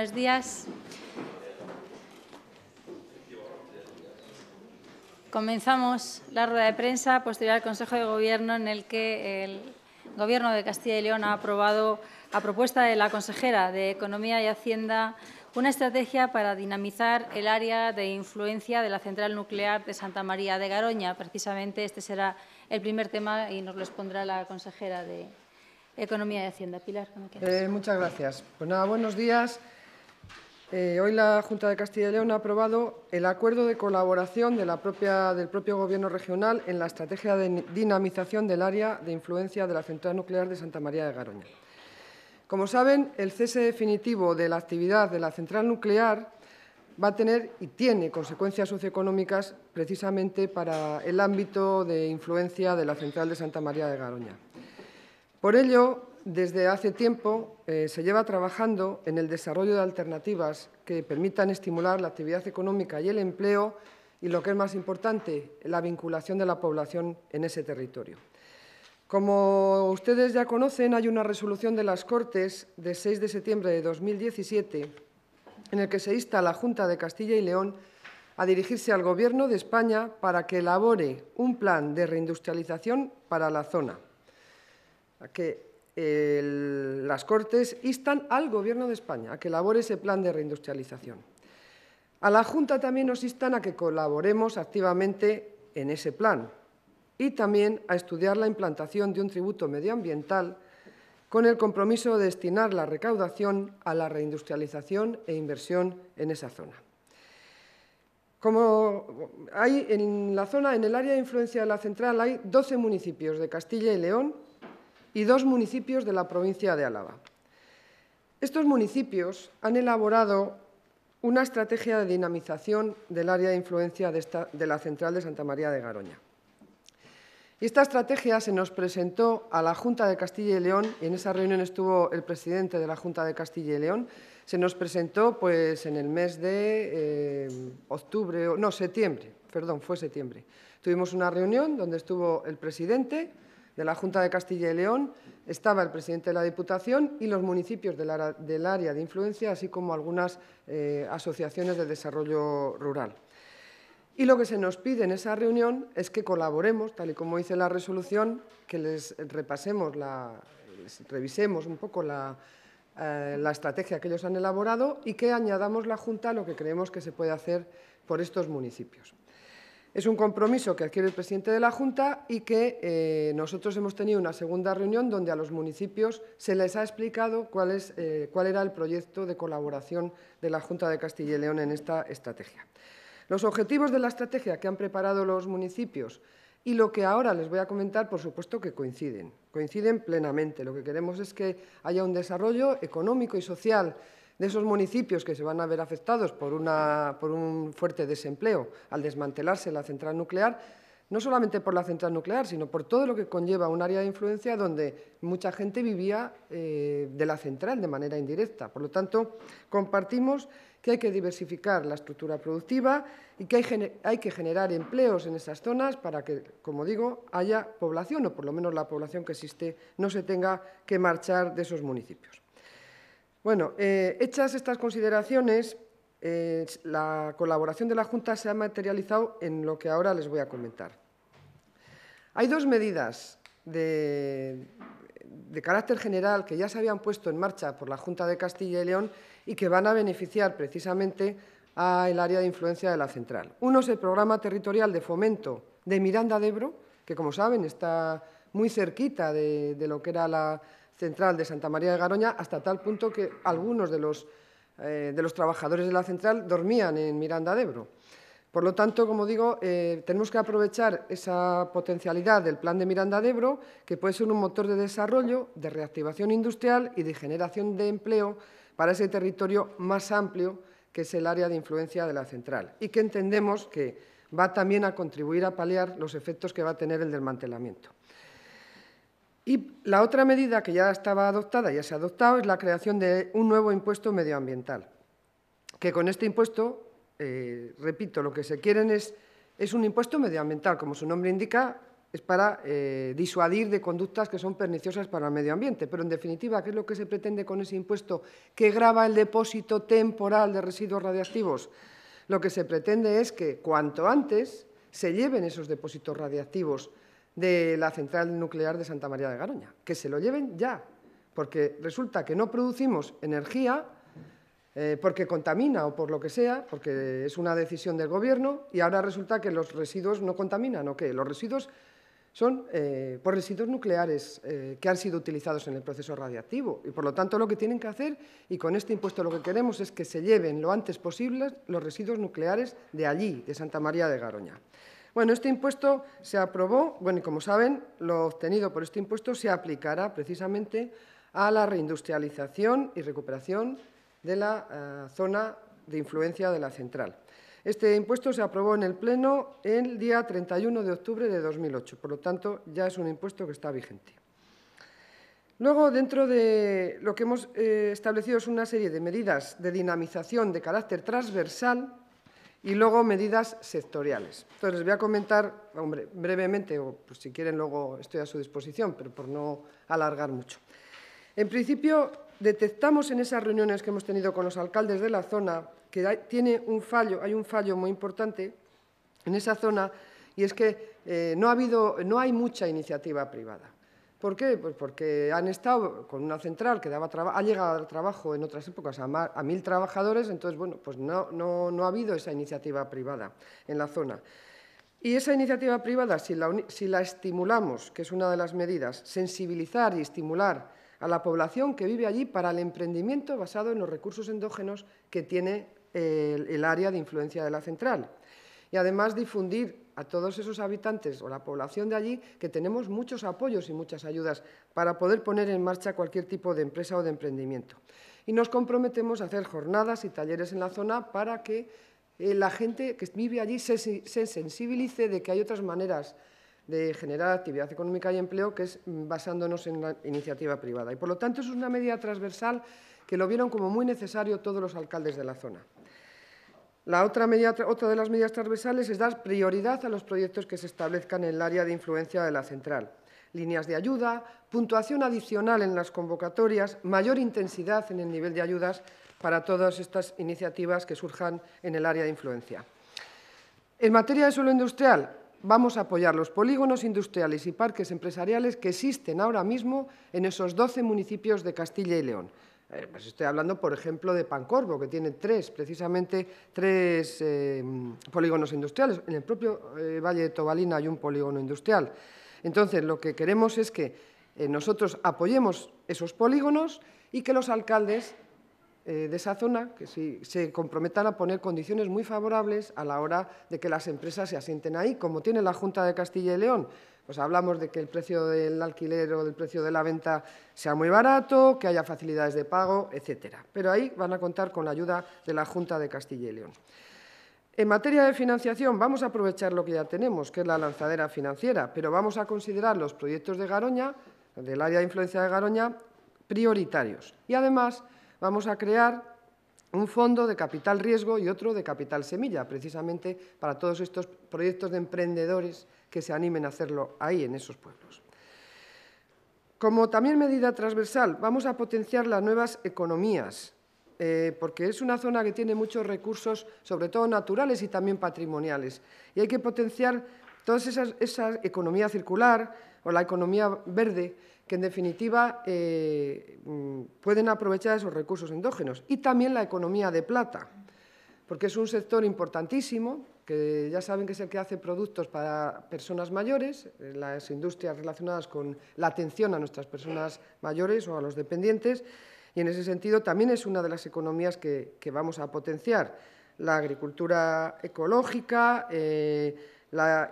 Buenos días. Comenzamos la rueda de prensa posterior al Consejo de Gobierno en el que el Gobierno de Castilla y León ha aprobado, a propuesta de la consejera de Economía y Hacienda, una estrategia para dinamizar el área de influencia de la central nuclear de Santa María de Garoña. Precisamente este será el primer tema y nos lo expondrá la consejera de Economía y Hacienda. Pilar, ¿cómo eh, muchas gracias. Pues nada, buenos días. Eh, hoy la Junta de Castilla y León ha aprobado el acuerdo de colaboración del propio Gobierno regional en la estrategia de dinamización del área de influencia de la central nuclear de Santa María de Garoña. Como saben, el cese definitivo de la actividad de la central nuclear va a tener y tiene consecuencias socioeconómicas precisamente para el ámbito de influencia de la central de Santa María de Garoña. Por ello, desde hace tiempo eh, se lleva trabajando en el desarrollo de alternativas que permitan estimular la actividad económica y el empleo y, lo que es más importante, la vinculación de la población en ese territorio. Como ustedes ya conocen, hay una resolución de las Cortes de 6 de septiembre de 2017 en el que se insta a la Junta de Castilla y León a dirigirse al Gobierno de España para que elabore un plan de reindustrialización para la zona. Que las Cortes instan al Gobierno de España a que elabore ese plan de reindustrialización. A la Junta también nos instan a que colaboremos activamente en ese plan y también a estudiar la implantación de un tributo medioambiental con el compromiso de destinar la recaudación a la reindustrialización e inversión en esa zona. Como hay en la zona, en el área de influencia de la central, hay 12 municipios de Castilla y León y dos municipios de la provincia de Álava. Estos municipios han elaborado una estrategia de dinamización del área de influencia de, la central de Santa María de Garoña. Y esta estrategia se nos presentó a la Junta de Castilla y León, y en esa reunión estuvo el presidente de la Junta de Castilla y León, se nos presentó pues, en el mes de eh, octubre, no, septiembre, perdón, fue septiembre. Tuvimos una reunión donde estuvo el presidente, de la Junta de Castilla y León, estaba el presidente de la Diputación y los municipios del, área de influencia, así como algunas eh, asociaciones de desarrollo rural. Y lo que se nos pide en esa reunión es que colaboremos, tal y como dice la resolución, que les repasemos, la, revisemos un poco la, eh, la estrategia que ellos han elaborado y que añadamos la Junta a lo que creemos que se puede hacer por estos municipios. Es un compromiso que adquiere el presidente de la Junta y que eh, nosotros hemos tenido una segunda reunión donde a los municipios se les ha explicado cuál, eh, cuál era el proyecto de colaboración de la Junta de Castilla y León en esta estrategia. Los objetivos de la estrategia que han preparado los municipios y lo que ahora les voy a comentar, por supuesto que coinciden, coinciden plenamente. Lo que queremos es que haya un desarrollo económico y social de esos municipios que se van a ver afectados por, una, por un fuerte desempleo al desmantelarse la central nuclear, no solamente por la central nuclear, sino por todo lo que conlleva un área de influencia donde mucha gente vivía eh, de la central de manera indirecta. Por lo tanto, compartimos que hay que diversificar la estructura productiva y que hay, que generar empleos en esas zonas para que, como digo, haya población, o por lo menos la población que existe, no se tenga que marchar de esos municipios. Bueno, eh, hechas estas consideraciones, eh, la colaboración de la Junta se ha materializado en lo que ahora les voy a comentar. Hay dos medidas de, carácter general que ya se habían puesto en marcha por la Junta de Castilla y León y que van a beneficiar precisamente al área de influencia de la central. Uno es el programa territorial de fomento de Miranda de Ebro, que como saben está muy cerquita de lo que era la, central de Santa María de Garoña, hasta tal punto que algunos de los, eh, de los trabajadores de la central dormían en Miranda de Ebro. Por lo tanto, como digo, eh, tenemos que aprovechar esa potencialidad del plan de Miranda de Ebro, que puede ser un motor de desarrollo, de reactivación industrial y de generación de empleo para ese territorio más amplio que es el área de influencia de la central y que entendemos que va también a contribuir a paliar los efectos que va a tener el desmantelamiento. Y la otra medida que ya estaba adoptada, ya se ha adoptado, es la creación de un nuevo impuesto medioambiental, que con este impuesto, eh, repito, lo que se quieren es, un impuesto medioambiental, como su nombre indica, es para eh, disuadir de conductas que son perniciosas para el medio ambiente. Pero, en definitiva, ¿qué es lo que se pretende con ese impuesto que grava el depósito temporal de residuos radiactivos? Lo que se pretende es que cuanto antes se lleven esos depósitos radiactivos de la central nuclear de Santa María de Garoña. Que se lo lleven ya, porque resulta que no producimos energía eh, porque contamina o por lo que sea, porque es una decisión del gobierno y ahora resulta que los residuos no contaminan o qué. Los residuos son eh, por residuos nucleares eh, que han sido utilizados en el proceso radiactivo y por lo tanto lo que tienen que hacer y con este impuesto lo que queremos es que se lleven lo antes posible los residuos nucleares de allí, de Santa María de Garoña. Bueno, este impuesto se aprobó, bueno, y como saben, lo obtenido por este impuesto se aplicará precisamente a la reindustrialización y recuperación de la eh, zona de influencia de la central. Este impuesto se aprobó en el Pleno el día 31 de octubre de 2008, por lo tanto, ya es un impuesto que está vigente. Luego, dentro de lo que hemos eh, establecido es una serie de medidas de dinamización de carácter transversal y luego medidas sectoriales. Entonces les voy a comentar brevemente, o pues, si quieren luego estoy a su disposición, pero por no alargar mucho. En principio, detectamos en esas reuniones que hemos tenido con los alcaldes de la zona que hay, tiene un fallo, hay un fallo muy importante en esa zona y es que eh, no, ha habido, no hay mucha iniciativa privada. ¿Por qué? Pues porque han estado con una central que ha llegado a trabajo en otras épocas a, mil trabajadores, entonces, bueno, pues no, ha habido esa iniciativa privada en la zona. Y esa iniciativa privada, si la, estimulamos, que es una de las medidas, sensibilizar y estimular a la población que vive allí para el emprendimiento basado en los recursos endógenos que tiene el área de influencia de la central. Y además difundir a todos esos habitantes o la población de allí que tenemos muchos apoyos y muchas ayudas para poder poner en marcha cualquier tipo de empresa o de emprendimiento. Y nos comprometemos a hacer jornadas y talleres en la zona para que eh, la gente que vive allí se sensibilice de que hay otras maneras de generar actividad económica y empleo, que es mm, basándonos en la iniciativa privada. Y, por lo tanto, es una medida transversal que lo vieron como muy necesario todos los alcaldes de la zona. La otra, otra de las medidas transversales es dar prioridad a los proyectos que se establezcan en el área de influencia de la central. Líneas de ayuda, puntuación adicional en las convocatorias, mayor intensidad en el nivel de ayudas para todas estas iniciativas que surjan en el área de influencia. En materia de suelo industrial, vamos a apoyar los polígonos industriales y parques empresariales que existen ahora mismo en esos 12 municipios de Castilla y León. Pues estoy hablando, por ejemplo, de Pancorvo, que tiene tres, precisamente tres eh, polígonos industriales. En el propio eh, Valle de Tobalina hay un polígono industrial. Entonces, lo que queremos es que eh, nosotros apoyemos esos polígonos y que los alcaldes de esa zona que se comprometan a poner condiciones muy favorables a la hora de que las empresas se asienten ahí, como tiene la Junta de Castilla y León, pues hablamos de que el precio del alquiler o del precio de la venta sea muy barato, que haya facilidades de pago, etcétera. Pero ahí van a contar con la ayuda de la Junta de Castilla y León. En materia de financiación, vamos a aprovechar lo que ya tenemos, que es la lanzadera financiera, pero vamos a considerar los proyectos de Garoña, del área de influencia de Garoña, prioritarios. Y además vamos a crear un fondo de capital riesgo y otro de capital semilla, precisamente para todos estos proyectos de emprendedores que se animen a hacerlo ahí, en esos pueblos. Como también medida transversal, vamos a potenciar las nuevas economías, eh, porque es una zona que tiene muchos recursos, sobre todo naturales y también patrimoniales. Y hay que potenciar todas esa economía circular o la economía verde, que en definitiva eh, mm, pueden aprovechar esos recursos endógenos. Y también la economía de plata, porque es un sector importantísimo que ya saben que es el que hace productos para personas mayores, eh, las industrias relacionadas con la atención a nuestras personas mayores o a los dependientes, y en ese sentido también es una de las economías que, vamos a potenciar. La agricultura ecológica, eh,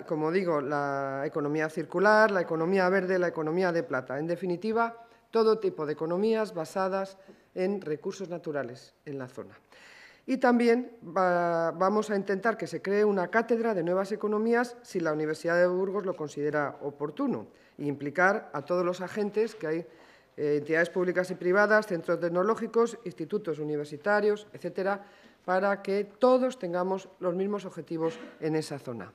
como digo, la economía circular, la economía verde, la economía de plata. En definitiva, todo tipo de economías basadas en recursos naturales en la zona. Y también vamos a intentar que se cree una cátedra de nuevas economías si la Universidad de Burgos lo considera oportuno e implicar a todos los agentes que hay eh, entidades públicas y privadas, centros tecnológicos, institutos universitarios, etcétera, para que todos tengamos los mismos objetivos en esa zona.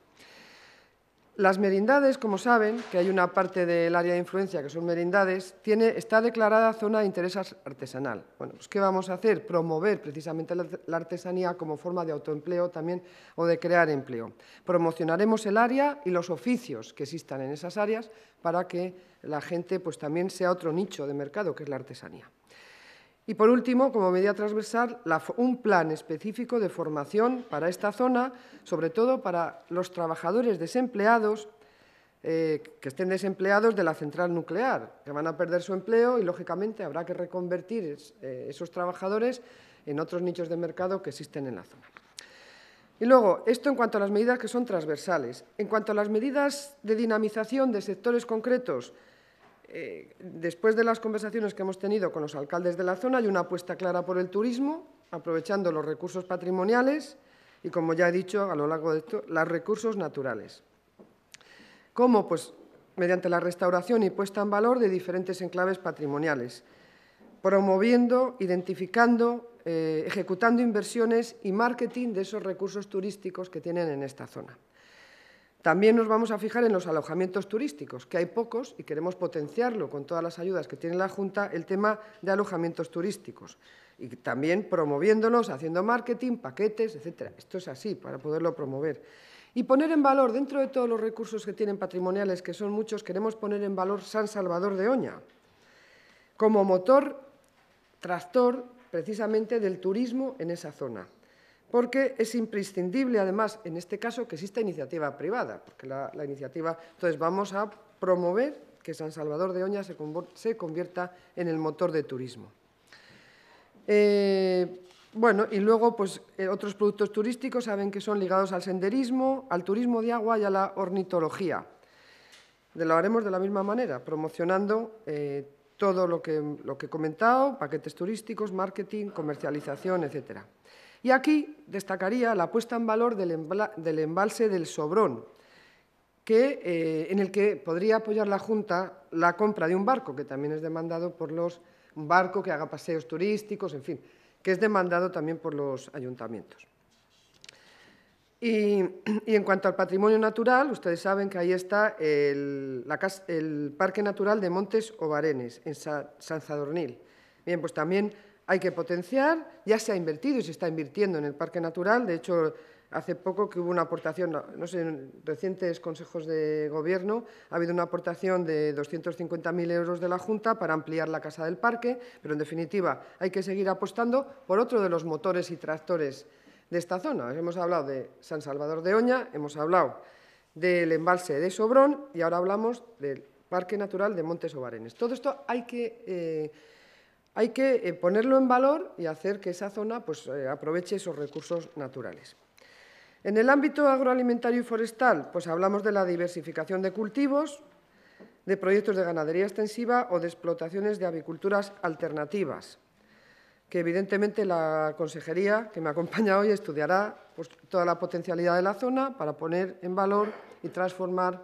Las merindades, como saben, que hay una parte del área de influencia que son merindades, tiene, está declarada zona de interés artesanal. Bueno, pues ¿qué vamos a hacer? Promover precisamente la artesanía como forma de autoempleo también o de crear empleo. Promocionaremos el área y los oficios que existan en esas áreas para que la gente pues, también sea otro nicho de mercado, que es la artesanía. Y por último, como medida transversal, un plan específico de formación para esta zona, sobre todo para los trabajadores desempleados eh, que estén desempleados de la central nuclear, que van a perder su empleo y, lógicamente, habrá que reconvertir eh, esos trabajadores en otros nichos de mercado que existen en la zona. Y luego, esto en cuanto a las medidas que son transversales. En cuanto a las medidas de dinamización de sectores concretos, eh, después de las conversaciones que hemos tenido con los alcaldes de la zona, hay una apuesta clara por el turismo, aprovechando los recursos patrimoniales y, como ya he dicho a lo largo de esto, los recursos naturales. ¿Cómo? Pues mediante la restauración y puesta en valor de diferentes enclaves patrimoniales, promoviendo, identificando, eh, ejecutando inversiones y marketing de esos recursos turísticos que tienen en esta zona. También nos vamos a fijar en los alojamientos turísticos, que hay pocos y queremos potenciarlo con todas las ayudas que tiene la Junta, el tema de alojamientos turísticos. Y también promoviéndolos, haciendo marketing, paquetes, etcétera. Esto es así, para poderlo promover. Y poner en valor, dentro de todos los recursos que tienen patrimoniales, que son muchos, queremos poner en valor San Salvador de Oña, como motor, tractor, precisamente, del turismo en esa zona porque es imprescindible, además, en este caso, que exista iniciativa privada, porque la, iniciativa, entonces vamos a promover que San Salvador de Oña se, convierta en el motor de turismo. Eh, bueno, y luego pues, eh, otros productos turísticos saben que son ligados al senderismo, al turismo de agua y a la ornitología. De lo haremos de la misma manera, promocionando eh, todo lo que, lo que he comentado, paquetes turísticos, marketing, comercialización, etcétera. Y aquí destacaría la puesta en valor del, embalse del Sobrón, que, eh, en el que podría apoyar la Junta la compra de un barco, que también es demandado por los un barco que haga paseos turísticos, en fin, que es demandado también por los ayuntamientos. Y, en cuanto al patrimonio natural, ustedes saben que ahí está el, Parque Natural de Montes Ovarenes, en San Bien, pues también hay que potenciar, ya se ha invertido y se está invirtiendo en el parque natural, de hecho hace poco que hubo una aportación, no sé, en recientes consejos de gobierno, ha habido una aportación de 250.000 euros de la Junta para ampliar la Casa del Parque, pero en definitiva hay que seguir apostando por otro de los motores y tractores de esta zona. Hemos hablado de San Salvador de Oña, hemos hablado del embalse de Sobrón y ahora hablamos del Parque Natural de Montes Obarenes. Todo esto hay que... Eh, hay que eh, ponerlo en valor y hacer que esa zona pues, eh, aproveche esos recursos naturales. En el ámbito agroalimentario y forestal, pues hablamos de la diversificación de cultivos, de proyectos de ganadería extensiva o de explotaciones de aviculturas alternativas, que evidentemente la consejería que me acompaña hoy estudiará pues, toda la potencialidad de la zona para poner en valor y transformar,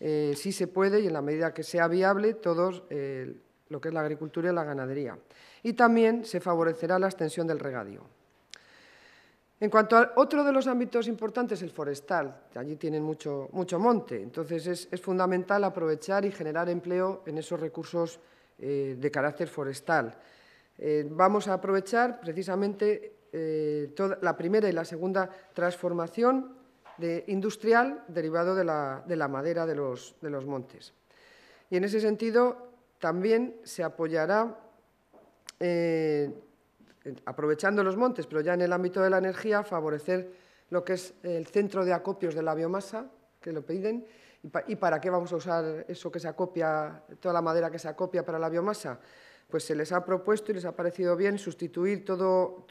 eh, si se puede y en la medida que sea viable, todos lo que es la agricultura y la ganadería. Y también se favorecerá la extensión del regadío. En cuanto a otro de los ámbitos importantes, el forestal, allí tienen mucho, mucho monte, entonces es, fundamental aprovechar y generar empleo en esos recursos eh, de carácter forestal. Eh, vamos a aprovechar precisamente eh, la primera y la segunda transformación de, industrial derivado de la, madera de los, de los montes. Y en ese sentido, también se apoyará, eh, aprovechando los montes, pero ya en el ámbito de la energía, favorecer lo que es el centro de acopios de la biomasa, que lo piden, y, para qué vamos a usar eso que se acopia, toda la madera que se acopia para la biomasa pues se les ha propuesto y les ha parecido bien sustituir todo,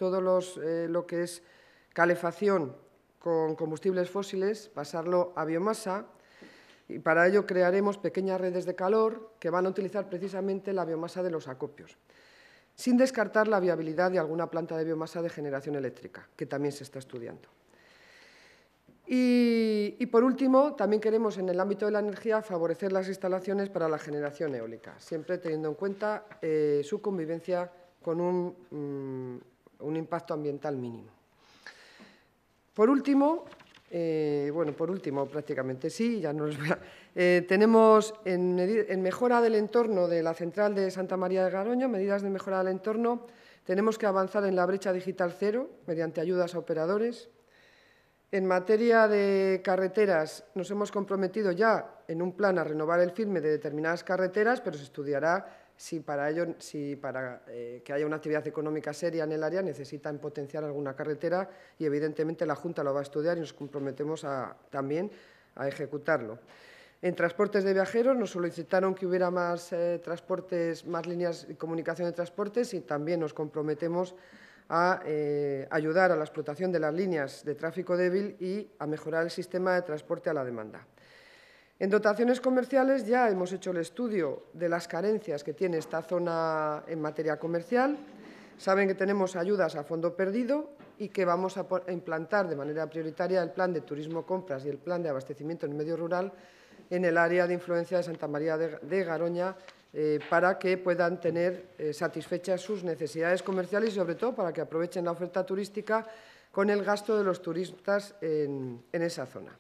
eh, lo que es calefacción con combustibles fósiles, pasarlo a biomasa y para ello crearemos pequeñas redes de calor que van a utilizar precisamente la biomasa de los acopios, sin descartar la viabilidad de alguna planta de biomasa de generación eléctrica, que también se está estudiando. Y, por último, también queremos en el ámbito de la energía favorecer las instalaciones para la generación eólica, siempre teniendo en cuenta eh, su convivencia con un, mm, un impacto ambiental mínimo. Por último, eh, bueno, por último, prácticamente sí, ya no eh, tenemos en, mejora del entorno de la central de Santa María de Garoño, medidas de mejora del entorno, tenemos que avanzar en la brecha digital cero mediante ayudas a operadores. En materia de carreteras, nos hemos comprometido ya en un plan a renovar el firme de determinadas carreteras, pero se estudiará si para, ello, si para eh, que haya una actividad económica seria en el área necesitan potenciar alguna carretera y evidentemente la Junta lo va a estudiar y nos comprometemos también a ejecutarlo. En transportes de viajeros nos solicitaron que hubiera más eh, transportes, más líneas de comunicación de transportes y también nos comprometemos a eh, ayudar a la explotación de las líneas de tráfico débil y a mejorar el sistema de transporte a la demanda. En dotaciones comerciales ya hemos hecho el estudio de las carencias que tiene esta zona en materia comercial. Saben que tenemos ayudas a fondo perdido y que vamos a implantar de manera prioritaria el plan de turismo compras y el plan de abastecimiento en el medio rural en el área de influencia de Santa María de Garoña eh, para que puedan tener eh, satisfechas sus necesidades comerciales y, sobre todo, para que aprovechen la oferta turística con el gasto de los turistas en esa zona.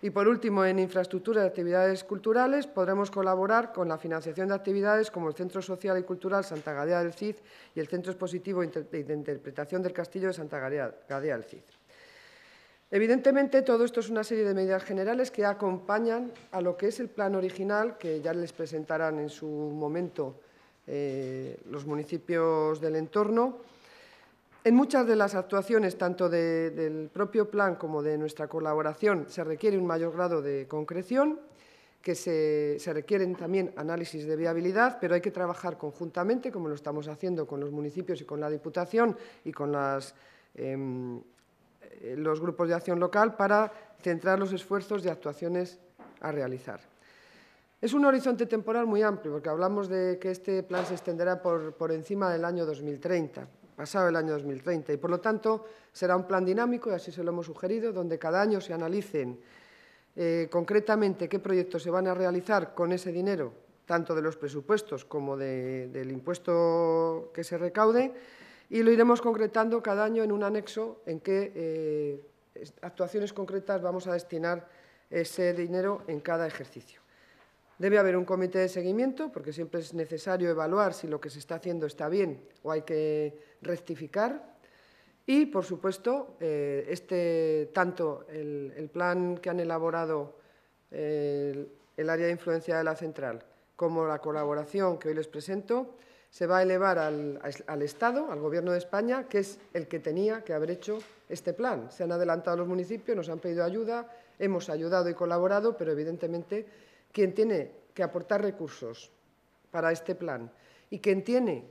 Y por último, en infraestructura de actividades culturales podremos colaborar con la financiación de actividades como el Centro Social y Cultural Santa Gadea del Cid y el Centro Expositivo de Interpretación del Castillo de Santa Gadea del Cid. Evidentemente, todo esto es una serie de medidas generales que acompañan a lo que es el plan original, que ya les presentarán en su momento eh, los municipios del entorno, en muchas de las actuaciones, tanto del propio plan como de nuestra colaboración, se requiere un mayor grado de concreción, que se, requieren también análisis de viabilidad, pero hay que trabajar conjuntamente, como lo estamos haciendo con los municipios y con la Diputación y con em, eh, los grupos de acción local, para centrar los esfuerzos de actuaciones a realizar. Es un horizonte temporal muy amplio, porque hablamos de que este plan se extenderá por, por encima del año 2030 pasado el año 2030. Y por lo tanto será un plan dinámico, y así se lo hemos sugerido, donde cada año se analicen eh, concretamente qué proyectos se van a realizar con ese dinero, tanto de los presupuestos como del impuesto que se recaude, y lo iremos concretando cada año en un anexo en qué eh, actuaciones concretas vamos a destinar ese dinero en cada ejercicio. Debe haber un comité de seguimiento, porque siempre es necesario evaluar si lo que se está haciendo está bien o hay que rectificar. Y, por supuesto, eh, este, tanto el, plan que han elaborado eh, el, área de influencia de la central como la colaboración que hoy les presento, se va a elevar al, al, Estado, al Gobierno de España, que es el que tenía que haber hecho este plan. Se han adelantado los municipios, nos han pedido ayuda, hemos ayudado y colaborado, pero evidentemente quien tiene que aportar recursos para este plan y quien tiene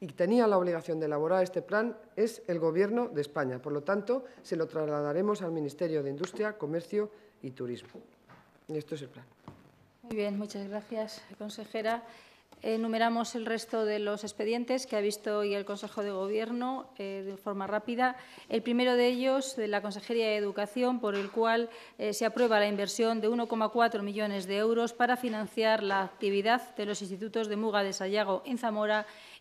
y tenía la obligación de elaborar este plan es el Gobierno de España. Por lo tanto, se lo trasladaremos al Ministerio de Industria, Comercio y Turismo. Y esto es el plan. Muy bien, muchas gracias, consejera enumeramos eh, el resto de los expedientes que ha visto hoy el Consejo de Gobierno eh, de forma rápida. El primero de ellos, de la Consejería de Educación, por el cual eh, se aprueba la inversión de 1,4 millones de euros para financiar la actividad de los institutos de Muga de Sayago en Zamora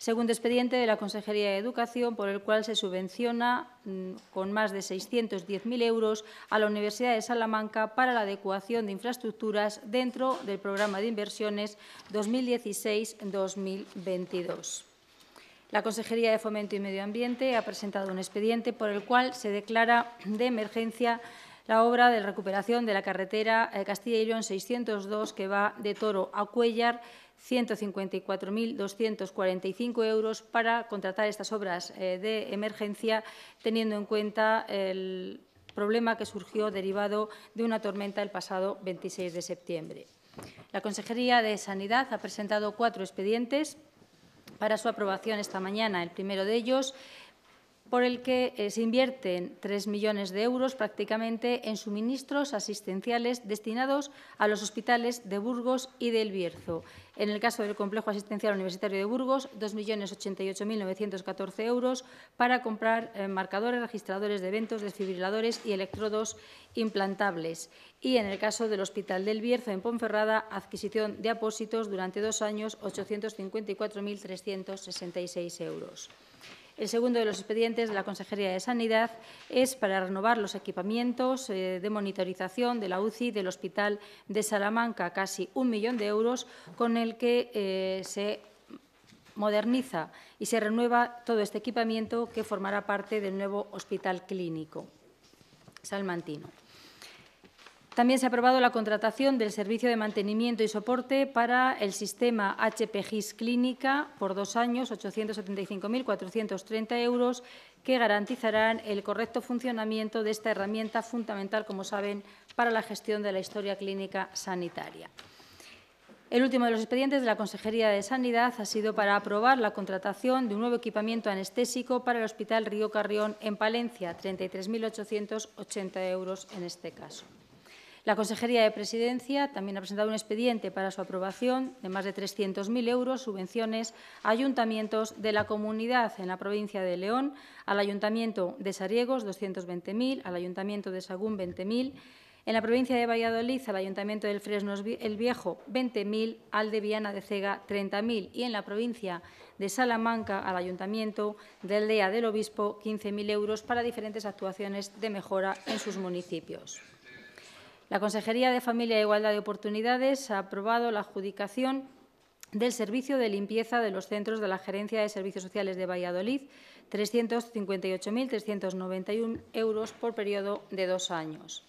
segundo expediente de la Consejería de Educación, por el cual se subvenciona mm, con más de 610.000 euros a la Universidad de Salamanca para la adecuación de infraestructuras dentro del programa de inversiones 2016-2022. La Consejería de Fomento y Medio Ambiente ha presentado un expediente por el cual se declara de emergencia la obra de recuperación de la carretera eh, Castilla y León 602 que va de Toro a Cuellar 154.245 euros para contratar estas obras eh, de emergencia, teniendo en cuenta el problema que surgió derivado de una tormenta el pasado 26 de septiembre. La Consejería de Sanidad ha presentado cuatro expedientes para su aprobación esta mañana. El primero de ellos por el que eh, se invierten 3 millones de euros prácticamente en suministros asistenciales destinados a los hospitales de Burgos y del Bierzo. En el caso del Complejo Asistencial Universitario de Burgos, 2.088.914 euros para comprar eh, marcadores, registradores de eventos, desfibriladores y electrodos implantables. Y en el caso del Hospital del Bierzo, en Ponferrada, adquisición de apósitos durante dos años, 854.366 euros. El segundo de los expedientes de la Consejería de Sanidad es para renovar los equipamientos eh, de monitorización de la UCI del Hospital de Salamanca, casi un millón de euros, con el que eh, se moderniza y se renueva todo este equipamiento que formará parte del nuevo hospital clínico salmantino. También se ha aprobado la contratación del servicio de mantenimiento y soporte para el sistema HPGIS Clínica por dos años, 875.430 euros, que garantizarán el correcto funcionamiento de esta herramienta fundamental, como saben, para la gestión de la historia clínica sanitaria. El último de los expedientes de la Consejería de Sanidad ha sido para aprobar la contratación de un nuevo equipamiento anestésico para el Hospital Río Carrión en Palencia, 33.880 euros en este caso. La Consejería de Presidencia también ha presentado un expediente para su aprobación de más de 300.000 euros subvenciones a ayuntamientos de la comunidad en la provincia de León, al Ayuntamiento de Sariegos 220.000, al Ayuntamiento de Sagún 20.000, en la provincia de Valladolid al Ayuntamiento del Fresno el Viejo 20.000, al de Viana de Cega 30.000 y en la provincia de Salamanca al Ayuntamiento de Aldea del Obispo 15.000 euros para diferentes actuaciones de mejora en sus municipios. La Consejería de Familia e Igualdad de Oportunidades ha aprobado la adjudicación del servicio de limpieza de los centros de la Gerencia de Servicios Sociales de Valladolid, 358.391 euros por periodo de dos años.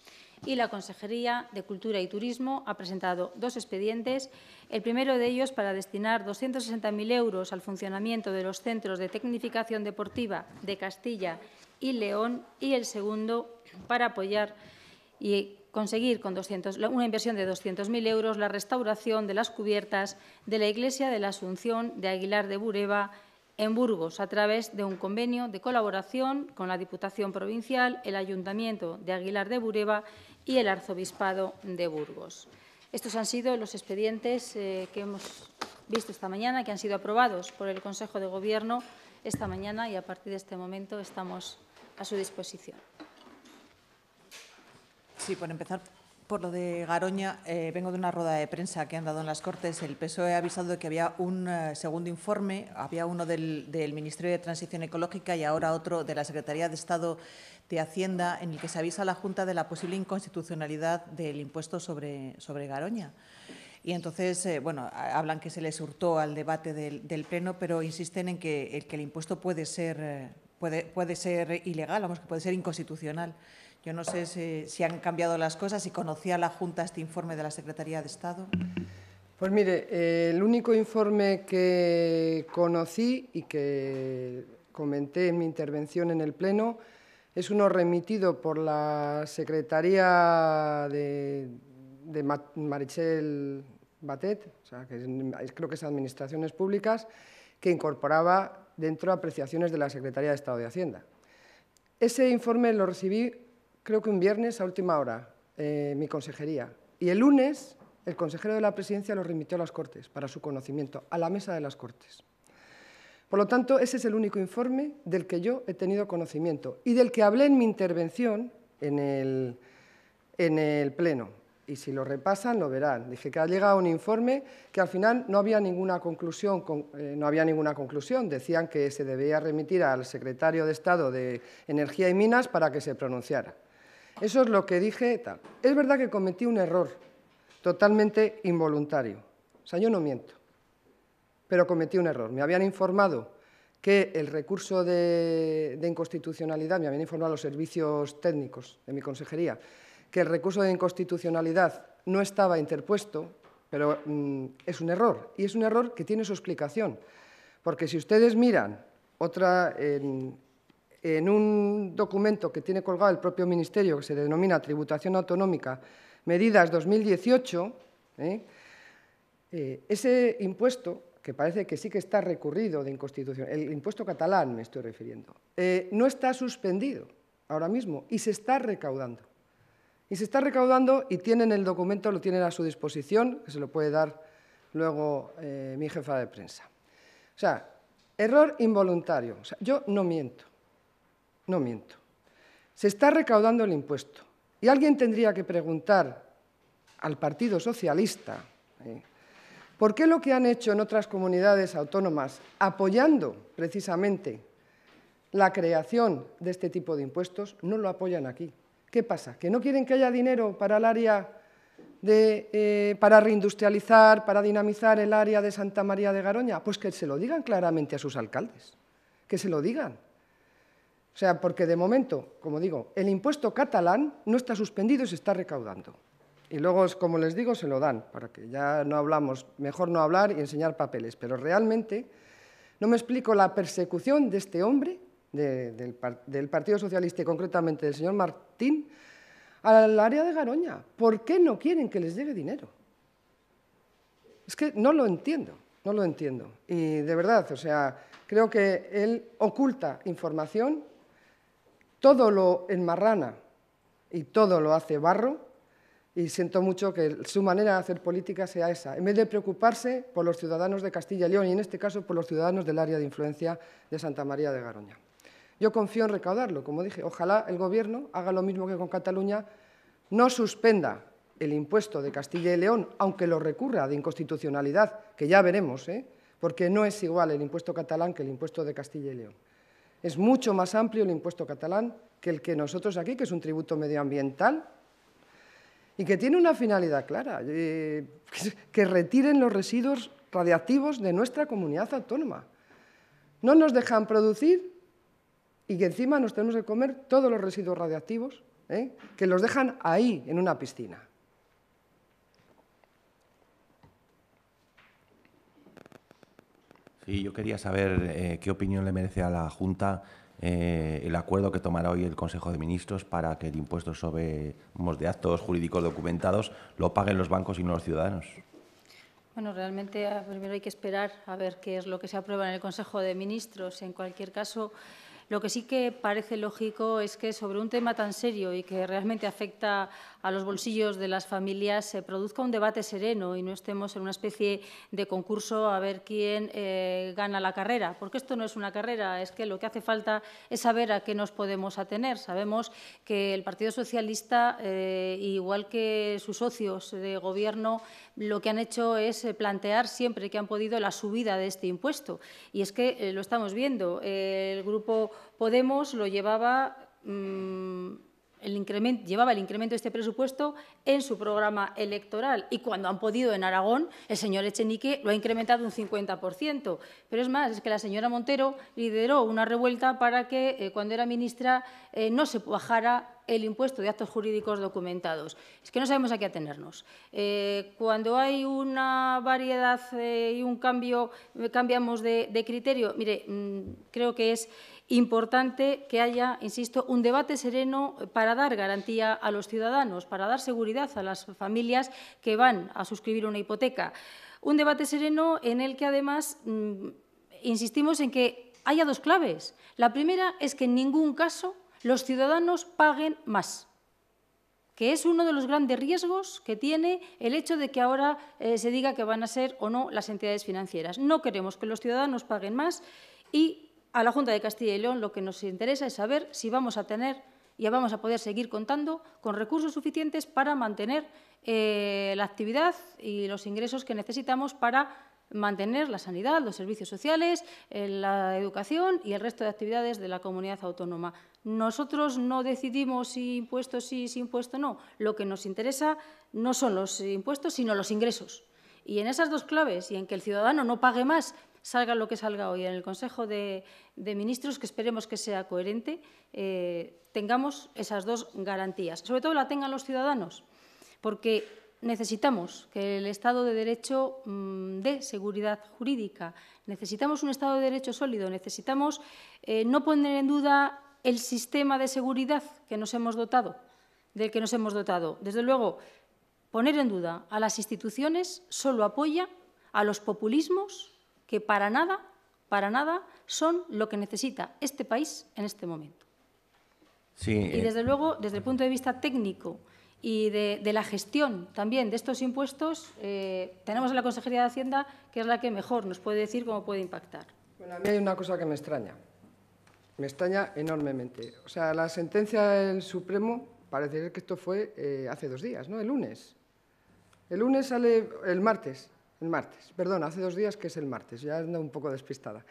Y la Consejería de Cultura y Turismo ha presentado dos expedientes, el primero de ellos para destinar 260.000 euros al funcionamiento de los centros de tecnificación deportiva de Castilla y León y el segundo para apoyar y conseguir con una inversión de 200.000 euros la restauración de las cubiertas de la Iglesia de la Asunción de Aguilar de Bureba en Burgos a través de un convenio de colaboración con la Diputación Provincial, el Ayuntamiento de Aguilar de Bureba y el Arzobispado de Burgos. Estos han sido los expedientes eh, que hemos visto esta mañana, que han sido aprobados por el Consejo de Gobierno esta mañana y a partir de este momento estamos a su disposición. Sí, por empezar por lo de Garoña, eh, vengo de una rueda de prensa que han dado en las Cortes. El PSOE ha avisado de que había un eh, segundo informe, había uno del, Ministerio de Transición Ecológica y ahora otro de la Secretaría de Estado de Hacienda, en el que se avisa a la Junta de la posible inconstitucionalidad del impuesto sobre, sobre Garoña. Y entonces, eh, bueno, hablan que se les hurtó al debate del, Pleno, pero insisten en que, que el impuesto puede ser, puede, puede ser ilegal, vamos, que puede ser inconstitucional. Yo no sé si, han cambiado las cosas, si conocía la Junta este informe de la Secretaría de Estado. Pues mire, el único informe que conocí y que comenté en mi intervención en el Pleno es uno remitido por la Secretaría de, Marichel Batet, o sea, que creo que es Administraciones Públicas, que incorporaba dentro apreciaciones de la Secretaría de Estado de Hacienda. Ese informe lo recibí creo que un viernes a última hora, eh, mi consejería. Y el lunes, el consejero de la presidencia lo remitió a las Cortes, para su conocimiento, a la mesa de las Cortes. Por lo tanto, ese es el único informe del que yo he tenido conocimiento y del que hablé en mi intervención en el, en el Pleno. Y si lo repasan, lo verán. Dije que ha llegado un informe que al final no había ninguna conclusión, eh, no había ninguna conclusión. Decían que se debía remitir al secretario de Estado de Energía y Minas para que se pronunciara. Eso es lo que dije. Tal. Es verdad que cometí un error totalmente involuntario. O sea, yo no miento, pero cometí un error. Me habían informado que el recurso de, inconstitucionalidad, me habían informado los servicios técnicos de mi consejería, que el recurso de inconstitucionalidad no estaba interpuesto, pero mm, es un error, y es un error que tiene su explicación. Porque si ustedes miran otra, en un documento que tiene colgado el propio Ministerio, que se denomina Tributación Autonómica, Medidas 2018, ¿eh? Eh, ese impuesto, que parece que sí que está recurrido de inconstitución, el impuesto catalán me estoy refiriendo, eh, no está suspendido ahora mismo y se está recaudando. Y se está recaudando y tienen el documento, lo tienen a su disposición, que se lo puede dar luego mi jefa de prensa. O sea, error involuntario. yo no miento no miento. Se está recaudando el impuesto. Y alguien tendría que preguntar al Partido Socialista eh, por qué lo que han hecho en otras comunidades autónomas, apoyando precisamente la creación de este tipo de impuestos, no lo apoyan aquí. ¿Qué pasa? ¿Que no quieren que haya dinero para el área de, eh, para reindustrializar, para dinamizar el área de Santa María de Garoña? Pues que se lo digan claramente a sus alcaldes, que se lo digan. O sea, porque de momento, como digo, el impuesto catalán no está suspendido y se está recaudando. Y luego, como les digo, se lo dan, para que ya no hablamos, mejor no hablar y enseñar papeles. Pero realmente no me explico la persecución de este hombre, del, Partido Socialista y concretamente del señor Martín, al área de Garoña. ¿Por qué no quieren que les llegue dinero? Es que no lo entiendo, no lo entiendo. Y de verdad, o sea, creo que él oculta información todo lo enmarrana y todo lo hace barro, y siento mucho que su manera de hacer política sea esa, en vez de preocuparse por los ciudadanos de Castilla y León, y en este caso por los ciudadanos del área de influencia de Santa María de Garoña. Yo confío en recaudarlo, como dije, ojalá el Gobierno haga lo mismo que con Cataluña, no suspenda el impuesto de Castilla y León, aunque lo recurra de inconstitucionalidad, que ya veremos, ¿eh? porque no es igual el impuesto catalán que el impuesto de Castilla y León. Es mucho más amplio el impuesto catalán que el que nosotros aquí, que es un tributo medioambiental y que tiene una finalidad clara, eh, que retiren los residuos radiactivos de nuestra comunidad autónoma. No nos dejan producir y que encima nos tenemos que comer todos los residuos radiactivos, eh, que los dejan ahí, en una piscina. Y yo quería saber eh, qué opinión le merece a la Junta eh, el acuerdo que tomará hoy el Consejo de Ministros para que el impuesto sobre de actos jurídicos documentados lo paguen los bancos y no los ciudadanos. Bueno, realmente primero hay que esperar a ver qué es lo que se aprueba en el Consejo de Ministros. En cualquier caso, lo que sí que parece lógico es que sobre un tema tan serio y que realmente afecta a los bolsillos de las familias, se produzca un debate sereno y no estemos en una especie de concurso a ver quién eh, gana la carrera, porque esto no es una carrera, es que lo que hace falta es saber a qué nos podemos atener. Sabemos que el Partido Socialista, eh, igual que sus socios de gobierno, lo que han hecho es eh, plantear siempre que han podido la subida de este impuesto. Y es que lo estamos viendo. el grupo Podemos lo llevaba mm, llevaba el incremento de este presupuesto en su programa electoral y cuando han podido en Aragón, el señor Echenique lo ha incrementado un 50%. Pero es más, es que la señora Montero lideró una revuelta para que eh, cuando era ministra eh, no se bajara el impuesto de actos jurídicos documentados. Es que no sabemos a qué atenernos. Eh, cuando hay una variedad y un cambio, cambiamos de, criterio, mire, mm, creo que es importante que haya, insisto, un debate sereno para dar garantía a los ciudadanos, para dar seguridad a las familias que van a suscribir una hipoteca. Un debate sereno en el que, además, mm, insistimos en que haya dos claves. La primera es que en ningún caso los ciudadanos paguen más que es uno de los grandes riesgos que tiene el hecho de que ahora eh, se diga que van a ser o no las entidades financieras. No queremos que los ciudadanos paguen más y a la Junta de Castilla y León lo que nos interesa es saber si vamos a tener y vamos a poder seguir contando con recursos suficientes para mantener eh, la actividad y los ingresos que necesitamos para mantener la sanidad, los servicios sociales, eh, la educación y el resto de actividades de la comunidad autónoma. Nosotros no decidimos si impuesto sí, si impuesto no. Lo que nos interesa no son los impuestos, sino los ingresos. Y en esas dos claves, y en que el ciudadano no pague más, salga lo que salga hoy en el Consejo de, Ministros, que esperemos que sea coherente, eh, tengamos esas dos garantías. Sobre todo la tengan los ciudadanos, porque necesitamos que el Estado de Derecho de mm, dé seguridad jurídica, necesitamos un Estado de Derecho sólido, necesitamos eh, no poner en duda el sistema de seguridad que nos hemos dotado, del que nos hemos dotado. Desde luego, poner en duda a las instituciones solo apoya a los populismos que para nada, para nada son lo que necesita este país en este momento. Sí, y eh. desde luego, desde el punto de vista técnico y de, la gestión también de estos impuestos, eh, tenemos a la Consejería de Hacienda, que es la que mejor nos puede decir cómo puede impactar. Bueno, a mí hay una cosa que me extraña, me extraña enormemente. O sea, la sentencia del Supremo, parece que esto fue eh, hace dos días, ¿no? El lunes. El lunes sale, el martes, el martes, perdón, hace dos días que es el martes, ya ando un poco despistada.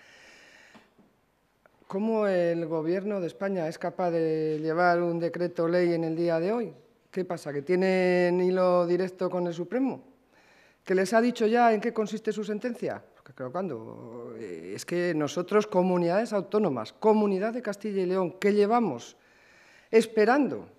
¿Cómo el gobierno de España es capaz de llevar un decreto ley en el día de hoy? ¿Qué pasa? ¿Que tienen hilo directo con el Supremo? ¿Que les ha dicho ya en qué consiste su sentencia? Porque creo cuando eh, es que nosotros, comunidades autónomas, comunidad de Castilla y León, ¿qué llevamos esperando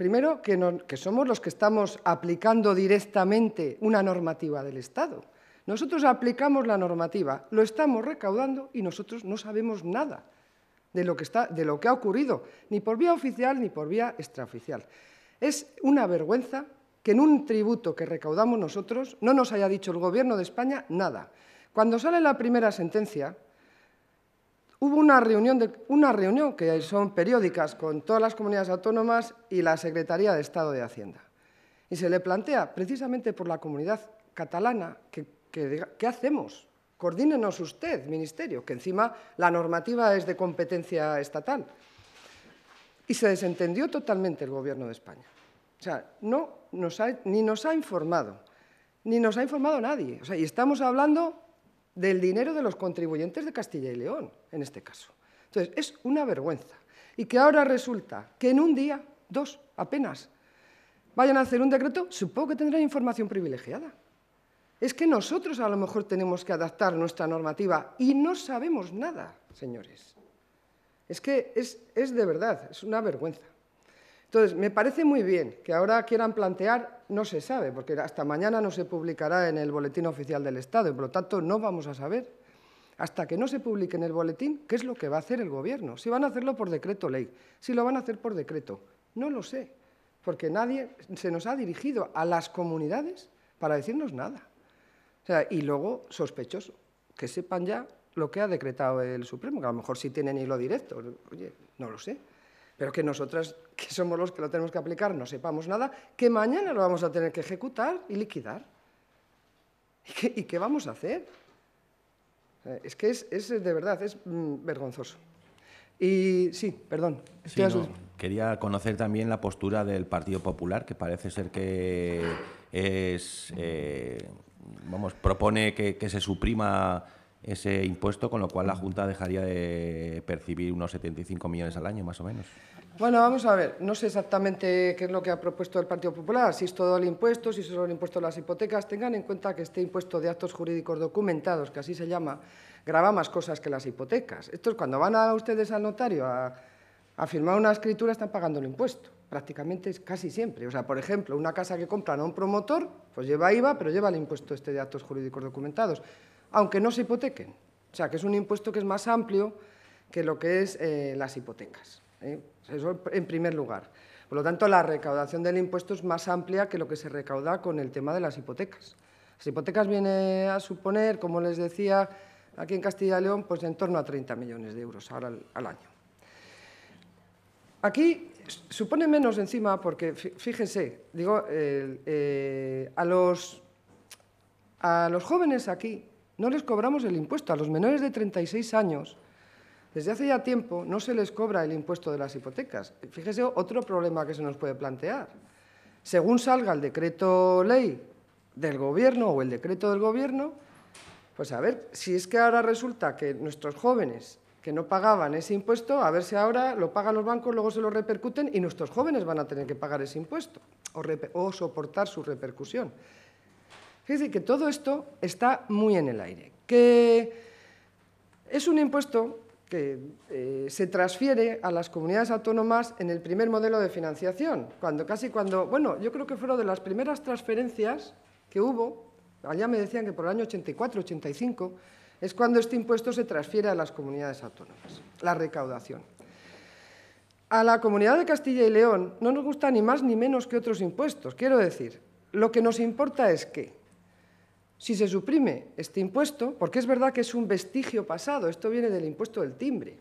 Primero, que, somos los que estamos aplicando directamente una normativa del Estado. Nosotros aplicamos la normativa, lo estamos recaudando y nosotros no sabemos nada de lo que, de lo que ha ocurrido, ni por vía oficial ni por vía extraoficial. Es una vergüenza que en un tributo que recaudamos nosotros no nos haya dicho el Gobierno de España nada. Cuando sale la primera sentencia, Hubo una reunión, de, una reunión que son periódicas con todas las comunidades autónomas y la Secretaría de Estado de Hacienda. Y se le plantea, precisamente por la comunidad catalana, que, ¿qué hacemos? Coordínenos usted, Ministerio, que encima la normativa es de competencia estatal. Y se desentendió totalmente el Gobierno de España. O sea, no ni nos ha informado, ni nos ha informado nadie. O sea, y estamos hablando del dinero de los contribuyentes de Castilla y León, en este caso. Entonces, es una vergüenza. Y que ahora resulta que en un día, dos apenas, vayan a hacer un decreto, supongo que tendrán información privilegiada. Es que nosotros a lo mejor tenemos que adaptar nuestra normativa y no sabemos nada, señores. Es que es, es de verdad, es una vergüenza. Entonces, me parece muy bien que ahora quieran plantear, no se sabe, porque hasta mañana no se publicará en el Boletín Oficial del Estado, y por lo tanto no vamos a saber, hasta que no se publique en el boletín, qué es lo que va a hacer el Gobierno, si van a hacerlo por decreto ley, si lo van a hacer por decreto, no lo sé, porque nadie se nos ha dirigido a las comunidades para decirnos nada. y luego, sospechoso, que sepan ya lo que ha decretado el Supremo, que a lo mejor sí tienen hilo directo, oye, no lo sé pero que nosotras, que somos los que lo tenemos que aplicar, no sepamos nada, que mañana lo vamos a tener que ejecutar y liquidar. ¿Y qué, vamos a hacer? Eh, es que es, eh, de verdad, es mm, vergonzoso. Y sí, perdón. quería conocer también la postura del Partido Popular, que parece ser que es, eh, vamos, propone que se suprima ese impuesto, con lo cual la Junta dejaría de percibir unos 75 millones al año, más o menos. Bueno, vamos a ver, no sé exactamente qué es lo que ha propuesto el Partido Popular, si es todo el impuesto, si es solo el impuesto de las hipotecas. Tengan en cuenta que este impuesto de actos jurídicos documentados, que así se llama, graba más cosas que las hipotecas. Esto es cuando van a ustedes al notario a, a firmar una escritura, están pagando el impuesto, prácticamente casi siempre. O sea, por ejemplo, una casa que compran a un promotor, pues lleva IVA, pero lleva el impuesto este de actos jurídicos documentados aunque no se hipotequen. O sea, que es un impuesto que es más amplio que lo que es eh, las hipotecas. ¿eh? Eso en primer lugar. Por lo tanto, la recaudación del impuesto es más amplia que lo que se recauda con el tema de las hipotecas. Las hipotecas viene a suponer, como les decía, aquí en Castilla y León, pues en torno a 30 millones de euros ahora al, año. Aquí supone menos encima porque, fíjense, digo, eh, a, los, a los jóvenes aquí no les cobramos el impuesto. A los menores de 36 años, desde hace ya tiempo, no se les cobra el impuesto de las hipotecas. Fíjese otro problema que se nos puede plantear. Según salga el decreto ley del Gobierno o el decreto del Gobierno, pues a ver, si es que ahora resulta que nuestros jóvenes que no pagaban ese impuesto, a ver si ahora lo pagan los bancos, luego se lo repercuten y nuestros jóvenes van a tener que pagar ese impuesto o, o soportar su repercusión decir que todo esto está muy en el aire, que es un impuesto que eh, se transfiere a las comunidades autónomas en el primer modelo de financiación, cuando casi cuando, bueno, yo creo que fueron de las primeras transferencias que hubo, allá me decían que por el año 84-85, es cuando este impuesto se transfiere a las comunidades autónomas, la recaudación. A la comunidad de Castilla y León no nos gusta ni más ni menos que otros impuestos, quiero decir, lo que nos importa es que si se suprime este impuesto, porque es verdad que es un vestigio pasado, esto viene del impuesto del timbre,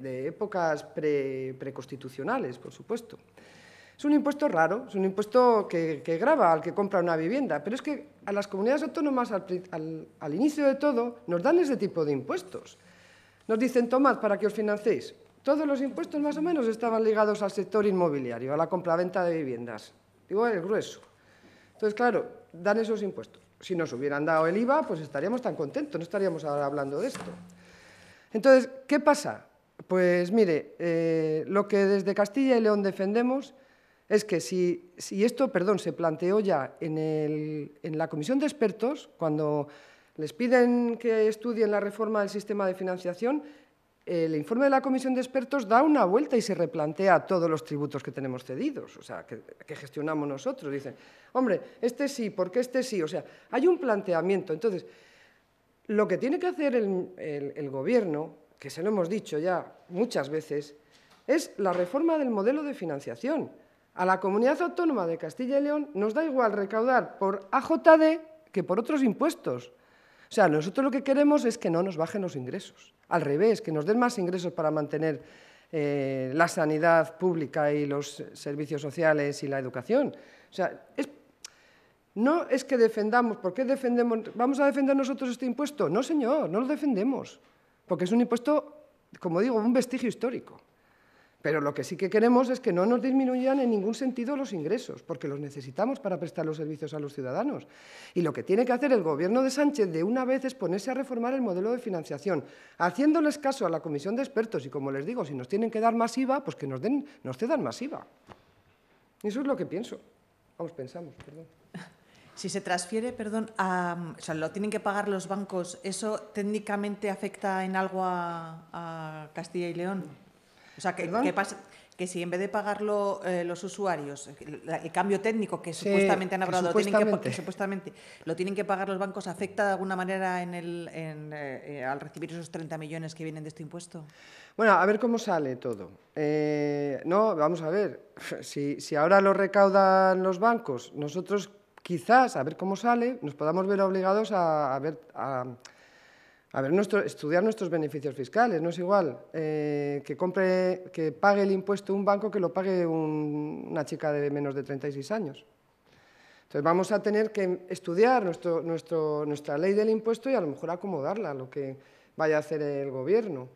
de, épocas preconstitucionales, por supuesto. Es un impuesto raro, es un impuesto que, que, grava al que compra una vivienda, pero es que a las comunidades autónomas al, inicio de todo nos dan ese tipo de impuestos. Nos dicen, Tomás, para que os financéis. Todos los impuestos más o menos estaban ligados al sector inmobiliario, a la compraventa de viviendas. Digo, el grueso. Entonces, claro, dan esos impuestos. Si nos hubieran dado el IVA, pues estaríamos tan contentos, no estaríamos ahora hablando de esto. Entonces, ¿qué pasa? Pues mire, eh, lo que desde Castilla y León defendemos es que si, si esto, perdón, se planteó ya en, en la comisión de expertos, cuando les piden que estudien la reforma del sistema de financiación, el informe de la Comisión de Expertos da una vuelta y se replantea todos los tributos que tenemos cedidos, o sea, que, gestionamos nosotros. Dicen, hombre, este sí, porque este sí. O sea, hay un planteamiento. Entonces, lo que tiene que hacer el, el Gobierno, que se lo hemos dicho ya muchas veces, es la reforma del modelo de financiación. A la comunidad autónoma de Castilla y León nos da igual recaudar por AJD que por otros impuestos. O sea, nosotros lo que queremos es que no nos bajen los ingresos. Al revés, que nos den más ingresos para mantener eh, la sanidad pública y los servicios sociales y la educación. O sea, no es que defendamos, ¿por qué defendemos? ¿Vamos a defender nosotros este impuesto? No, señor, no lo defendemos, porque es un impuesto, como digo, un vestigio histórico. Pero lo que sí que queremos es que no nos disminuyan en ningún sentido los ingresos, porque los necesitamos para prestar los servicios a los ciudadanos. Y lo que tiene que hacer el Gobierno de Sánchez de una vez es ponerse a reformar el modelo de financiación, haciéndoles caso a la comisión de expertos y, como les digo, si nos tienen que dar más IVA, pues que nos, den, nos cedan más IVA. Eso es lo que pienso. Vamos, pensamos, perdón. Si se transfiere, perdón, a, o sea, lo tienen que pagar los bancos, ¿eso técnicamente afecta en algo a, a Castilla y León? O sea, que, pasa, que si en vez de pagarlo eh, los usuarios, el, cambio técnico que supuestamente han hablado, lo tienen que pagar los bancos, ¿afecta de alguna manera en eh, eh, al recibir esos 30 millones que vienen de este impuesto? Bueno, a ver cómo sale todo. no, vamos a ver, si, ahora lo recaudan los bancos, nosotros quizás, a ver cómo sale, nos podamos ver obligados a, a ver... A, a ver, estudiar nuestros beneficios fiscales, no es igual eh, que, pague el impuesto un banco que lo pague una chica de menos de 36 años. Entonces vamos a tener que estudiar nuestra ley del impuesto y a lo mejor acomodarla a lo que vaya a hacer el gobierno.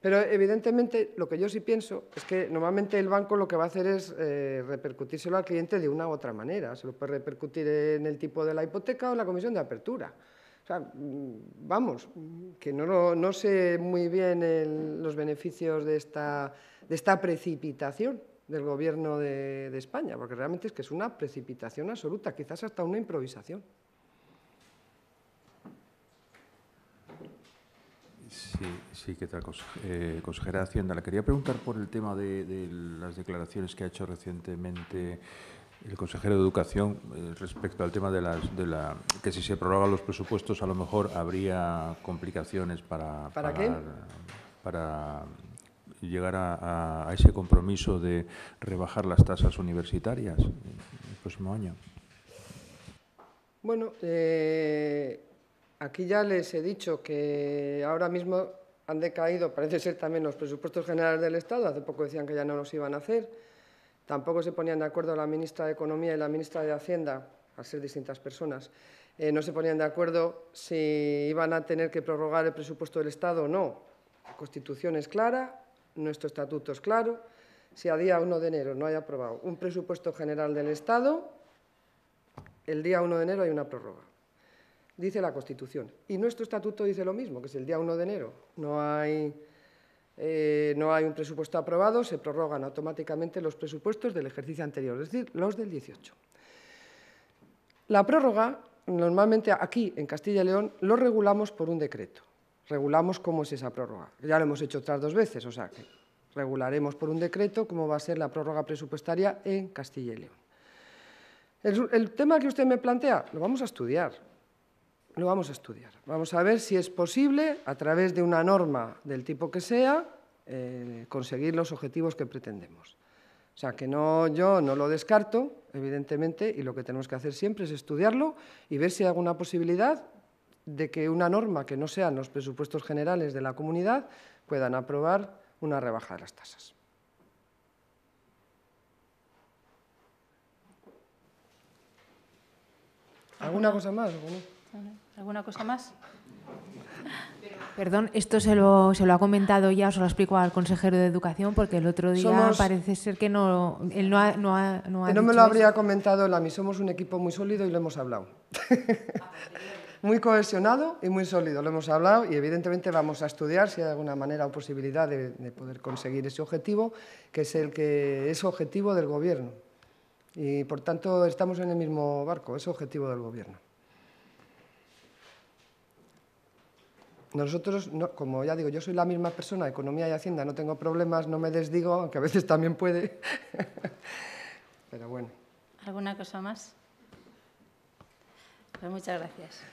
Pero evidentemente lo que yo sí pienso es que normalmente el banco lo que va a hacer es eh, repercutírselo al cliente de una u otra manera. Se lo puede repercutir en el tipo de la hipoteca o en la comisión de apertura. O sea, mm, vamos, que no, no sé muy bien los beneficios de esta, de esta precipitación del gobierno de, España, porque realmente es que es una precipitación absoluta, quizás hasta una improvisación. Sí, sí, ¿qué tal, eh, consejera Hacienda? Le quería preguntar por el tema de las declaraciones que ha hecho recientemente el consejero de Educación eh, respecto al tema de, las, que si se prorrogan los presupuestos a lo mejor habría complicaciones para para, llegar a, ese compromiso de rebajar las tasas universitarias el próximo año. Bueno, eh, aquí ya les he dicho que ahora mismo han decaído, parece ser también los presupuestos generales del Estado, hace poco decían que ya no los iban a hacer. Tampoco se ponían de acuerdo la ministra de Economía y la ministra de Hacienda, al ser distintas personas. Eh, no se ponían de acuerdo si iban a tener que prorrogar el presupuesto del Estado o no. La Constitución es clara, nuestro estatuto es claro. Si a día 1 de enero no hay aprobado un presupuesto general del Estado, el día 1 de enero hay una prórroga. Dice la Constitución. Y nuestro estatuto dice lo mismo, que es el día 1 de enero. No hay eh, no hay un presupuesto aprobado, se prorrogan automáticamente los presupuestos del ejercicio anterior, es decir, los del 18. La prórroga, normalmente aquí en Castilla y León, lo regulamos por un decreto. Regulamos cómo es esa prórroga. Ya lo hemos hecho otras dos veces, o sea que regularemos por un decreto cómo va a ser la prórroga presupuestaria en Castilla y León. el tema que usted me plantea lo vamos a estudiar, lo vamos a estudiar. Vamos a ver si es posible, a través de una norma del tipo que sea, eh, conseguir los objetivos que pretendemos. O sea, que no, yo no lo descarto, evidentemente, y lo que tenemos que hacer siempre es estudiarlo y ver si hay alguna posibilidad de que una norma que no sean los presupuestos generales de la comunidad puedan aprobar una rebaja de las tasas. ¿Alguna cosa más? ¿Alguna cosa más? Perdón, esto se lo, se lo ha comentado ya, se lo explico al consejero de Educación, porque el otro día parece ser que no, él no ha, no, ha, no, me lo habría comentado él a mí, somos un equipo muy sólido y lo hemos hablado. muy cohesionado y muy sólido, lo hemos hablado y evidentemente vamos a estudiar si hay alguna manera o posibilidad de poder conseguir ese objetivo, que es el que es objetivo del Gobierno. Y por tanto estamos en el mismo barco, es objetivo del Gobierno. nosotros, no, como ya digo, yo soy la misma persona, economía y hacienda, no tengo problemas, no me desdigo, aunque a veces también puede. Pero bueno. ¿Alguna cosa más? Pues muchas gracias.